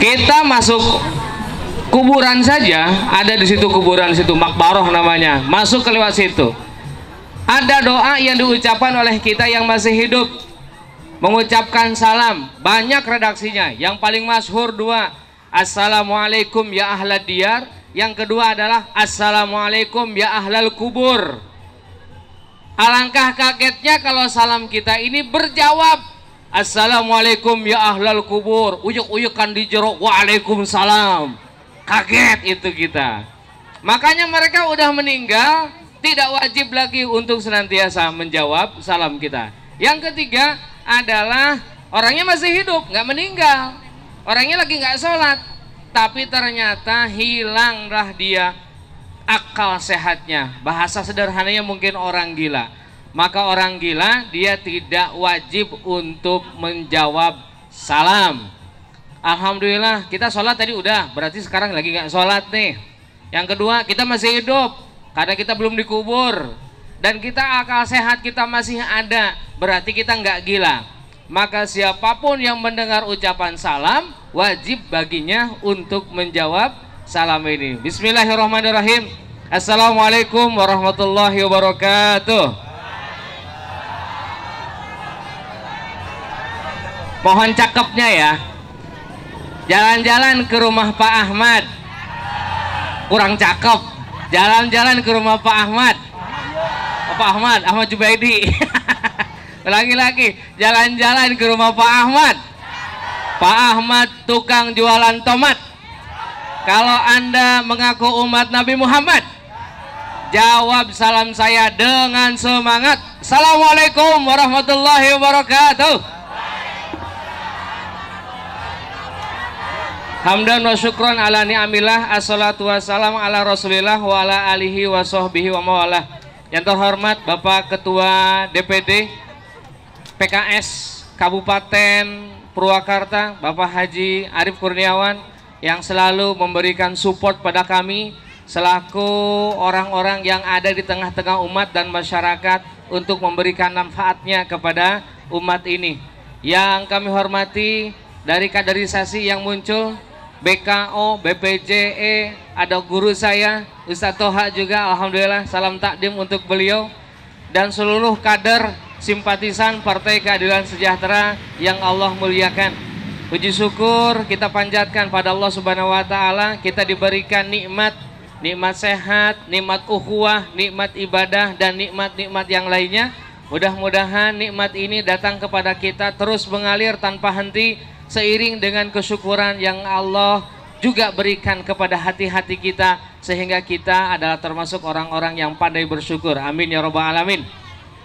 kita masuk kuburan saja ada di situ kuburan situ makbaroh namanya masuk ke lewat situ ada doa yang diucapkan oleh kita yang masih hidup mengucapkan salam banyak redaksinya yang paling masyhur dua Assalamualaikum ya ahlad diyar yang kedua adalah Assalamualaikum ya ahlal kubur alangkah kagetnya kalau salam kita ini berjawab Assalamualaikum ya ahlal kubur uyuk-uyukan di jeruk Waalaikumsalam kaget itu kita makanya mereka udah meninggal tidak wajib lagi untuk senantiasa menjawab salam kita yang ketiga adalah orangnya masih hidup nggak meninggal orangnya lagi nggak sholat tapi ternyata hilanglah dia akal sehatnya bahasa sederhananya mungkin orang gila maka orang gila dia tidak wajib untuk menjawab salam. Alhamdulillah kita sholat tadi udah, berarti sekarang lagi nggak sholat nih. Yang kedua kita masih hidup karena kita belum dikubur dan kita akal sehat kita masih ada, berarti kita nggak gila. Maka siapapun yang mendengar ucapan salam wajib baginya untuk menjawab salam ini. Bismillahirrahmanirrahim. Assalamualaikum warahmatullahi wabarakatuh. Pohon cakepnya ya. Jalan-jalan ke rumah Pak Ahmad. Kurang cakep. Jalan-jalan ke rumah Pak Ahmad. Oh, Pak Ahmad, Ahmad Jubaidi. lagi lagi, jalan-jalan ke rumah Pak Ahmad. Pak Ahmad tukang jualan tomat. Kalau Anda mengaku umat Nabi Muhammad, jawab salam saya dengan semangat. Assalamualaikum warahmatullahi wabarakatuh. Hamdan wa syukron ala ni'amillah Assalatu wassalam ala rasulillah Wa ala alihi wa sahbihi wa mawala Yang terhormat Bapak Ketua DPD PKS Kabupaten Purwakarta Bapak Haji Arif Kurniawan Yang selalu memberikan support pada kami Selaku orang-orang yang ada di tengah-tengah umat dan masyarakat Untuk memberikan manfaatnya kepada umat ini Yang kami hormati dari kaderisasi yang muncul BKO, BPJE, ada guru saya, Ustadz Toha juga, Alhamdulillah, salam takdim untuk beliau, dan seluruh kader simpatisan Partai Keadilan Sejahtera yang Allah muliakan. Puji syukur kita panjatkan pada Allah Subhanahu wa taala, kita diberikan nikmat, nikmat sehat, nikmat ukhuwah, nikmat ibadah dan nikmat-nikmat yang lainnya. Mudah-mudahan nikmat ini datang kepada kita terus mengalir tanpa henti seiring dengan kesyukuran yang Allah juga berikan kepada hati-hati kita sehingga kita adalah termasuk orang-orang yang pandai bersyukur. Amin ya robbal alamin.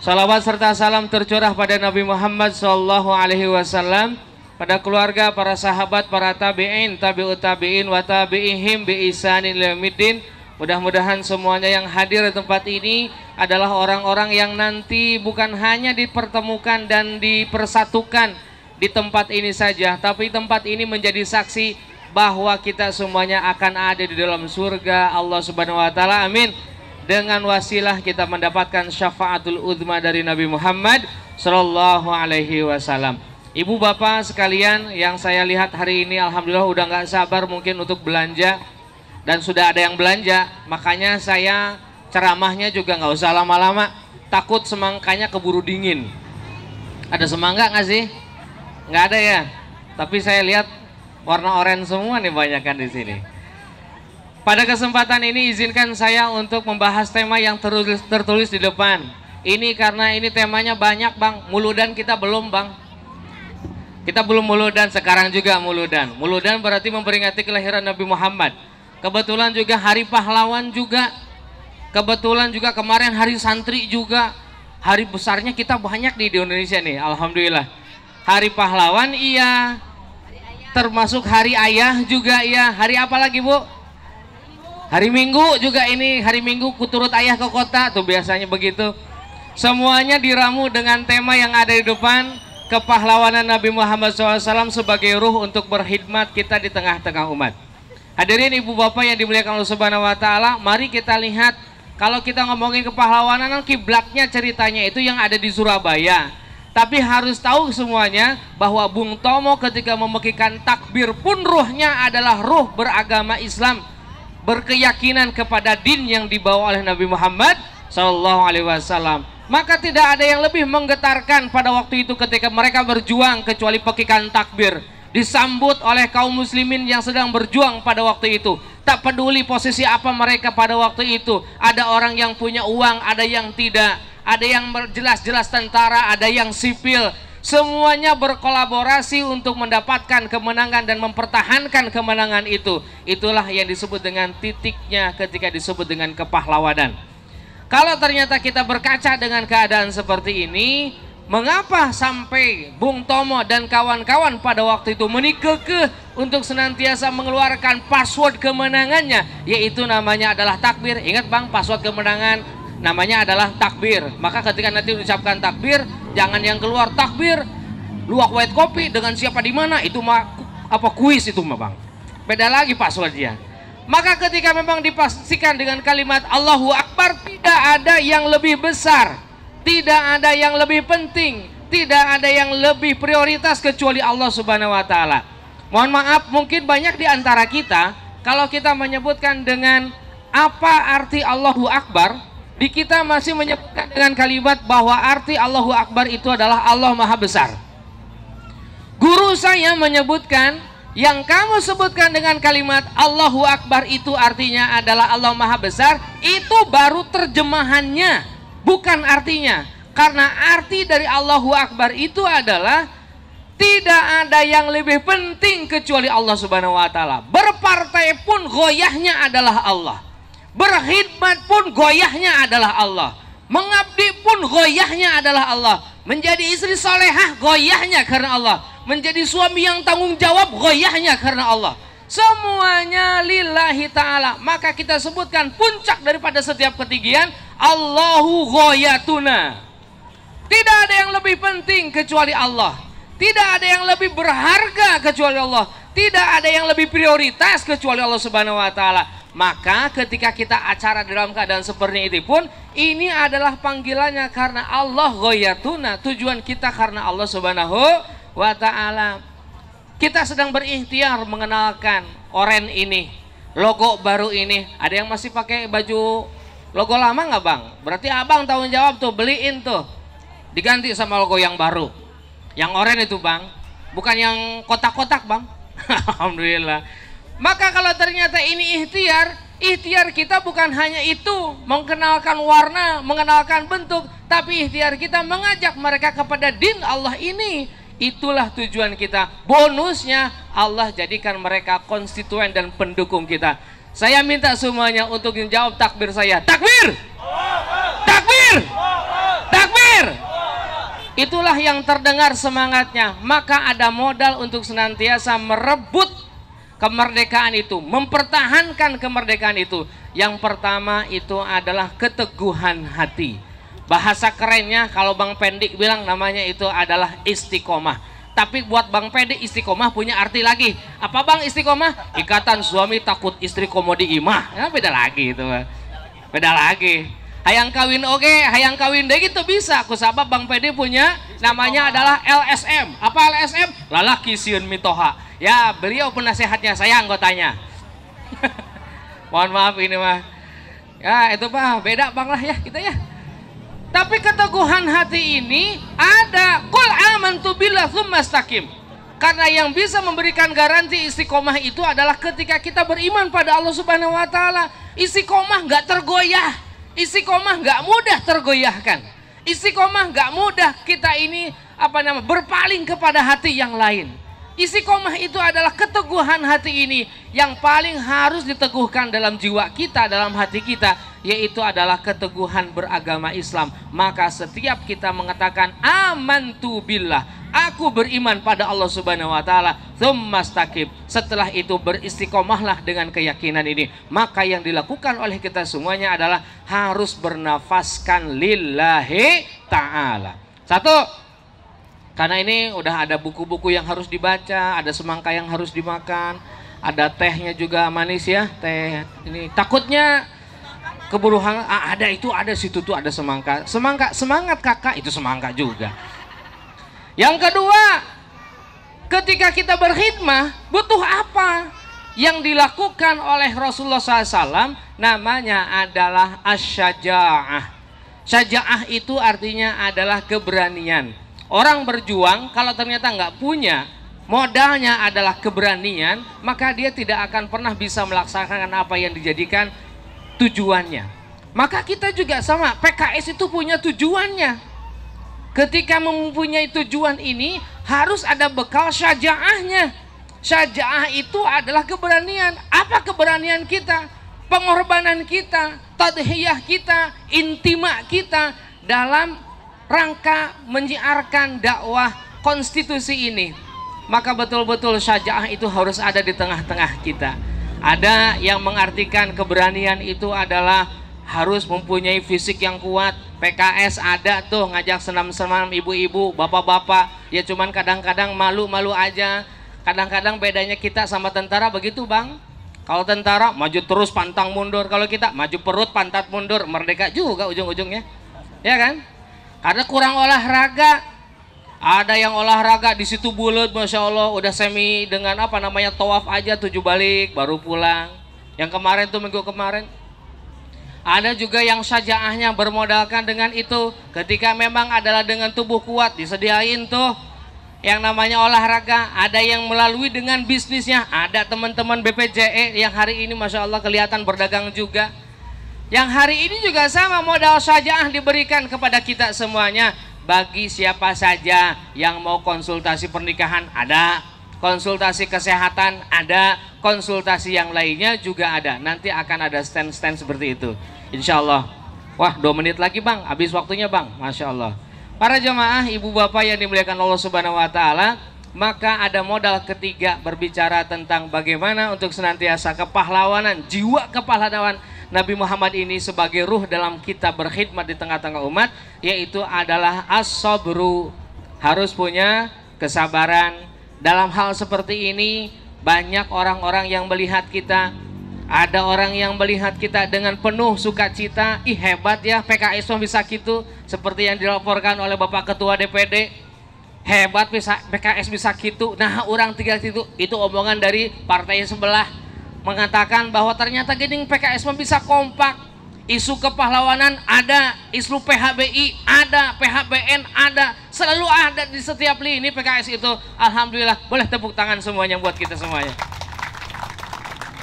Salawat serta salam tercurah pada Nabi Muhammad Shallallahu Alaihi Wasallam, pada keluarga, para sahabat, para tabiin, tabiut tabiin, wa tabiihim bi isanin Mudah-mudahan semuanya yang hadir di tempat ini adalah orang-orang yang nanti bukan hanya dipertemukan dan dipersatukan, di tempat ini saja, tapi tempat ini menjadi saksi bahwa kita semuanya akan ada di dalam surga Allah Subhanahu wa taala. Amin. Dengan wasilah kita mendapatkan syafaatul uzma dari Nabi Muhammad sallallahu alaihi wasallam. Ibu bapak sekalian yang saya lihat hari ini alhamdulillah udah nggak sabar mungkin untuk belanja dan sudah ada yang belanja, makanya saya ceramahnya juga nggak usah lama-lama takut semangkanya keburu dingin. Ada semangka nggak sih? Nggak ada ya? Tapi saya lihat warna oranye semua nih banyakkan di sini. Pada kesempatan ini izinkan saya untuk membahas tema yang tertulis, tertulis di depan. Ini karena ini temanya banyak bang, muludan kita belum bang. Kita belum muludan, sekarang juga muludan. Muludan berarti memperingati kelahiran Nabi Muhammad. Kebetulan juga hari pahlawan juga. Kebetulan juga kemarin hari santri juga. Hari besarnya kita banyak nih di Indonesia nih, Alhamdulillah. Hari pahlawan iya. Termasuk hari ayah juga iya. Hari apa lagi, Bu? Hari Minggu juga ini hari Minggu kuturut ayah ke kota tuh biasanya begitu. Semuanya diramu dengan tema yang ada di depan kepahlawanan Nabi Muhammad SAW sebagai ruh untuk berkhidmat kita di tengah-tengah umat. Hadirin ibu bapak yang dimuliakan Allah Subhanahu Wa Taala, mari kita lihat kalau kita ngomongin kepahlawanan, kiblatnya ceritanya itu yang ada di Surabaya. Tapi harus tahu semuanya bahwa Bung Tomo ketika memekikan takbir pun ruhnya adalah ruh beragama Islam. Berkeyakinan kepada din yang dibawa oleh Nabi Muhammad SAW. Maka tidak ada yang lebih menggetarkan pada waktu itu ketika mereka berjuang kecuali pekikan takbir. Disambut oleh kaum muslimin yang sedang berjuang pada waktu itu. Tak peduli posisi apa mereka pada waktu itu. Ada orang yang punya uang, ada yang tidak ada yang jelas-jelas tentara, ada yang sipil. Semuanya berkolaborasi untuk mendapatkan kemenangan dan mempertahankan kemenangan itu. Itulah yang disebut dengan titiknya ketika disebut dengan kepahlawanan. Kalau ternyata kita berkaca dengan keadaan seperti ini, mengapa sampai Bung Tomo dan kawan-kawan pada waktu itu ke untuk senantiasa mengeluarkan password kemenangannya yaitu namanya adalah takbir ingat bang password kemenangan namanya adalah takbir. Maka ketika nanti ucapkan takbir, jangan yang keluar takbir luak white kopi dengan siapa di mana itu mah apa kuis itu mah bang. Beda lagi Pak Suwardian. Maka ketika memang dipastikan dengan kalimat Allahu Akbar tidak ada yang lebih besar, tidak ada yang lebih penting, tidak ada yang lebih prioritas kecuali Allah Subhanahu wa taala. Mohon maaf mungkin banyak di antara kita kalau kita menyebutkan dengan apa arti Allahu Akbar di kita masih menyebutkan dengan kalimat bahwa arti Allahu Akbar itu adalah Allah Maha Besar. Guru saya menyebutkan yang kamu sebutkan dengan kalimat Allahu Akbar itu artinya adalah Allah Maha Besar itu baru terjemahannya bukan artinya karena arti dari Allahu Akbar itu adalah tidak ada yang lebih penting kecuali Allah Subhanahu wa taala. Berpartai pun goyahnya adalah Allah. Berhid nikmat pun goyahnya adalah Allah. Mengabdi pun goyahnya adalah Allah. Menjadi istri solehah goyahnya karena Allah. Menjadi suami yang tanggung jawab goyahnya karena Allah. Semuanya lillahi ta'ala. Maka kita sebutkan puncak daripada setiap ketinggian. Allahu goyatuna. Tidak ada yang lebih penting kecuali Allah. Tidak ada yang lebih berharga kecuali Allah. Tidak ada yang lebih prioritas kecuali Allah Subhanahu wa taala. Maka ketika kita acara dalam keadaan seperti itu pun ini adalah panggilannya karena Allah goyatuna tujuan kita karena Allah subhanahu wa ta'ala kita sedang berikhtiar mengenalkan oren ini logo baru ini ada yang masih pakai baju logo lama nggak bang? berarti abang tanggung jawab tuh beliin tuh diganti sama logo yang baru yang oren itu bang bukan yang kotak-kotak bang Alhamdulillah maka kalau ternyata ini ikhtiar, ikhtiar kita bukan hanya itu mengenalkan warna, mengenalkan bentuk, tapi ikhtiar kita mengajak mereka kepada din Allah ini. Itulah tujuan kita. Bonusnya Allah jadikan mereka konstituen dan pendukung kita. Saya minta semuanya untuk menjawab takbir saya. Takbir! Takbir! Takbir! Itulah yang terdengar semangatnya. Maka ada modal untuk senantiasa merebut kemerdekaan itu, mempertahankan kemerdekaan itu. Yang pertama itu adalah keteguhan hati. Bahasa kerennya kalau Bang Pendik bilang namanya itu adalah istiqomah. Tapi buat Bang Pendik istiqomah punya arti lagi. Apa Bang istiqomah? Ikatan suami takut istri komodi imah. Ya, beda lagi itu. Beda lagi. Hayang kawin oke, okay. hayang kawin deh gitu bisa. Kusabab Bang Pendik punya namanya adalah LSM. Apa LSM? Lalaki siun mitoha Ya, beliau penasehatnya, saya anggotanya. Mohon maaf ini mah. Ya, itu mah beda bang lah ya kita gitu ya. Tapi keteguhan hati ini ada. Kul amantu billah thumma Takim. Karena yang bisa memberikan garansi isi istiqomah itu adalah ketika kita beriman pada Allah Subhanahu wa taala. Istiqomah nggak tergoyah. Isi Istiqomah nggak mudah tergoyahkan. Isi Istiqomah nggak mudah kita ini apa nama berpaling kepada hati yang lain. Istiqomah itu adalah keteguhan hati ini yang paling harus diteguhkan dalam jiwa kita, dalam hati kita, yaitu adalah keteguhan beragama Islam. Maka setiap kita mengatakan Aman tu billah, aku beriman pada Allah Subhanahu wa taala, tsummastaqim. Setelah itu beristiqomahlah dengan keyakinan ini. Maka yang dilakukan oleh kita semuanya adalah harus bernafaskan lillahi taala. Satu, karena ini udah ada buku-buku yang harus dibaca, ada semangka yang harus dimakan, ada tehnya juga manis ya, teh ini. Takutnya keburu hangat, ah, ada itu ada situ tuh ada semangka. Semangka, semangat kakak, itu semangka juga. Yang kedua, ketika kita berkhidmah, butuh apa? yang dilakukan oleh Rasulullah SAW namanya adalah asyaja'ah. Syaja'ah itu artinya adalah keberanian. Orang berjuang kalau ternyata nggak punya modalnya adalah keberanian, maka dia tidak akan pernah bisa melaksanakan apa yang dijadikan tujuannya. Maka kita juga sama, PKS itu punya tujuannya. Ketika mempunyai tujuan ini, harus ada bekal syajaahnya. Syajaah itu adalah keberanian. Apa keberanian kita? Pengorbanan kita, tadhiyah kita, intima kita dalam rangka menyiarkan dakwah konstitusi ini maka betul-betul syajaah itu harus ada di tengah-tengah kita ada yang mengartikan keberanian itu adalah harus mempunyai fisik yang kuat PKS ada tuh ngajak senam-senam ibu-ibu, bapak-bapak ya cuman kadang-kadang malu-malu aja kadang-kadang bedanya kita sama tentara begitu bang kalau tentara maju terus pantang mundur kalau kita maju perut pantat mundur merdeka juga ujung-ujungnya ya kan karena kurang olahraga ada yang olahraga di situ bulat masya allah udah semi dengan apa namanya toaf aja tujuh balik baru pulang yang kemarin tuh minggu kemarin ada juga yang sajaahnya bermodalkan dengan itu ketika memang adalah dengan tubuh kuat disediain tuh yang namanya olahraga, ada yang melalui dengan bisnisnya, ada teman-teman BPJE yang hari ini masya Allah kelihatan berdagang juga. Yang hari ini juga sama modal saja diberikan kepada kita semuanya bagi siapa saja yang mau konsultasi pernikahan ada, konsultasi kesehatan ada, konsultasi yang lainnya juga ada. Nanti akan ada stand-stand seperti itu. Insya Allah. Wah, dua menit lagi bang, habis waktunya bang. Masya Allah. Para jemaah, ibu bapak yang dimuliakan Allah Subhanahu Wa Taala, maka ada modal ketiga berbicara tentang bagaimana untuk senantiasa kepahlawanan, jiwa kepahlawanan Nabi Muhammad ini sebagai ruh dalam kita berkhidmat di tengah-tengah umat yaitu adalah as-sabru harus punya kesabaran dalam hal seperti ini banyak orang-orang yang melihat kita ada orang yang melihat kita dengan penuh sukacita ih hebat ya PKS bisa gitu seperti yang dilaporkan oleh Bapak Ketua DPD hebat bisa PKS bisa gitu nah orang tiga itu itu omongan dari partai sebelah mengatakan bahwa ternyata gening PKS bisa kompak isu kepahlawanan ada isu PHBI ada PHBN ada selalu ada di setiap lini PKS itu Alhamdulillah boleh tepuk tangan semuanya buat kita semuanya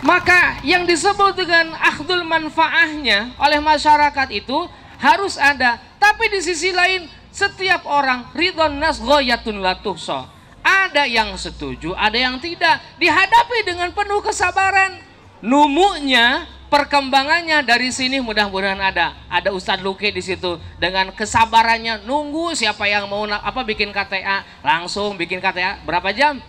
maka yang disebut dengan akhdul manfaahnya oleh masyarakat itu harus ada tapi di sisi lain setiap orang ridon nas goyatun latuhso ada yang setuju, ada yang tidak. Dihadapi dengan penuh kesabaran. Numunya, perkembangannya dari sini mudah-mudahan ada. Ada Ustadz Luki di situ dengan kesabarannya nunggu siapa yang mau apa bikin KTA langsung bikin KTA berapa jam?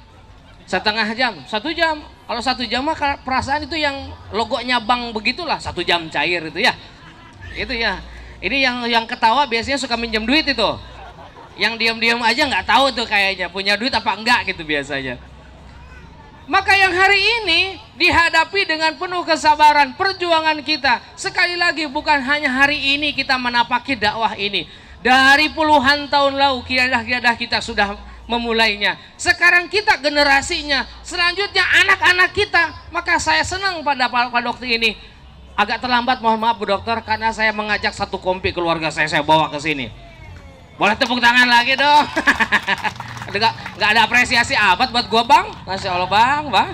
Setengah jam, satu jam. Kalau satu jam mah perasaan itu yang logonya bang begitulah satu jam cair itu ya. Itu ya. Ini yang yang ketawa biasanya suka minjem duit itu. Yang diam-diam aja nggak tahu tuh kayaknya punya duit apa enggak gitu biasanya. Maka yang hari ini dihadapi dengan penuh kesabaran perjuangan kita. Sekali lagi bukan hanya hari ini kita menapaki dakwah ini. Dari puluhan tahun lalu kiadah-kiadah kita sudah memulainya. Sekarang kita generasinya, selanjutnya anak-anak kita. Maka saya senang pada pak dokter ini. Agak terlambat mohon maaf Bu Dokter karena saya mengajak satu kompi keluarga saya saya bawa ke sini. Boleh tepuk tangan lagi dong. Ada nggak ada apresiasi abad buat gua, Bang. Masya Allah, Bang, Bang.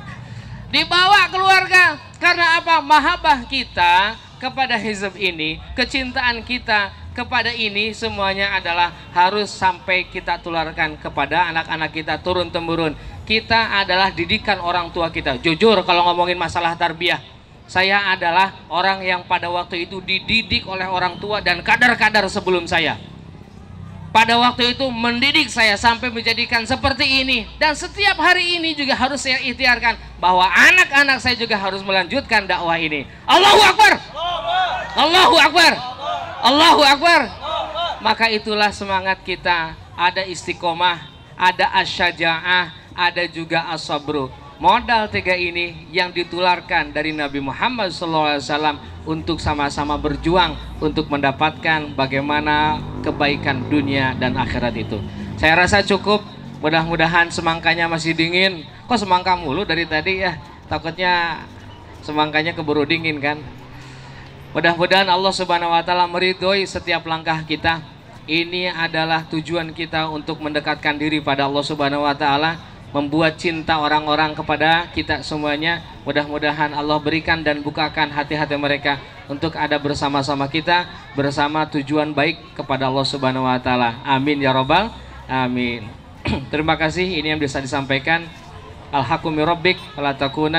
Dibawa keluarga. Karena apa? Mahabbah kita kepada hizab ini, kecintaan kita kepada ini semuanya adalah harus sampai kita tularkan kepada anak-anak kita turun temurun. Kita adalah didikan orang tua kita. Jujur kalau ngomongin masalah tarbiyah, saya adalah orang yang pada waktu itu dididik oleh orang tua dan kader-kader sebelum saya pada waktu itu mendidik saya sampai menjadikan seperti ini dan setiap hari ini juga harus saya ikhtiarkan bahwa anak-anak saya juga harus melanjutkan dakwah ini Allahu Akbar Allahu Akbar Allahu Akbar maka itulah semangat kita ada istiqomah ada asyaja'ah ada juga asabru Modal tiga ini yang ditularkan dari Nabi Muhammad SAW untuk sama-sama berjuang untuk mendapatkan bagaimana kebaikan dunia dan akhirat itu. Saya rasa cukup. Mudah-mudahan semangkanya masih dingin. Kok semangka mulu dari tadi ya? Takutnya semangkanya keburu dingin kan? Mudah-mudahan Allah Subhanahu wa taala meridhoi setiap langkah kita. Ini adalah tujuan kita untuk mendekatkan diri pada Allah Subhanahu wa taala membuat cinta orang-orang kepada kita semuanya. Mudah-mudahan Allah berikan dan bukakan hati-hati mereka untuk ada bersama-sama kita bersama tujuan baik kepada Allah Subhanahu wa taala. Amin ya robbal amin. Terima kasih ini yang bisa disampaikan. Alhaqumi rabbik la takunan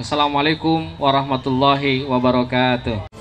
Assalamualaikum warahmatullahi wabarakatuh.